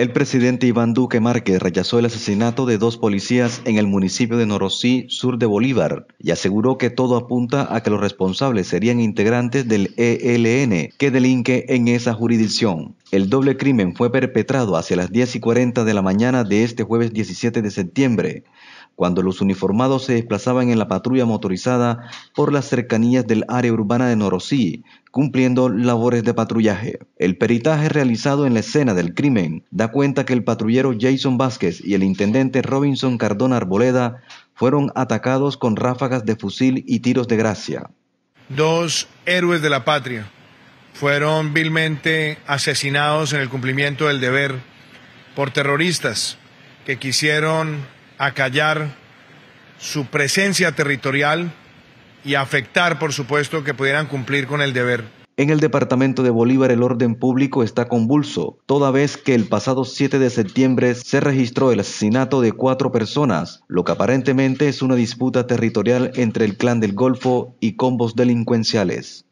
El presidente Iván Duque Márquez rechazó el asesinato de dos policías en el municipio de Norosí, sur de Bolívar, y aseguró que todo apunta a que los responsables serían integrantes del ELN que delinque en esa jurisdicción. El doble crimen fue perpetrado hacia las 10 y 40 de la mañana de este jueves 17 de septiembre cuando los uniformados se desplazaban en la patrulla motorizada por las cercanías del área urbana de Norosí, cumpliendo labores de patrullaje. El peritaje realizado en la escena del crimen da cuenta que el patrullero Jason Vázquez y el intendente Robinson Cardona Arboleda fueron atacados con ráfagas de fusil y tiros de gracia. Dos héroes de la patria fueron vilmente asesinados en el cumplimiento del deber por terroristas que quisieron acallar su presencia territorial y afectar, por supuesto, que pudieran cumplir con el deber. En el departamento de Bolívar el orden público está convulso, toda vez que el pasado 7 de septiembre se registró el asesinato de cuatro personas, lo que aparentemente es una disputa territorial entre el Clan del Golfo y combos delincuenciales.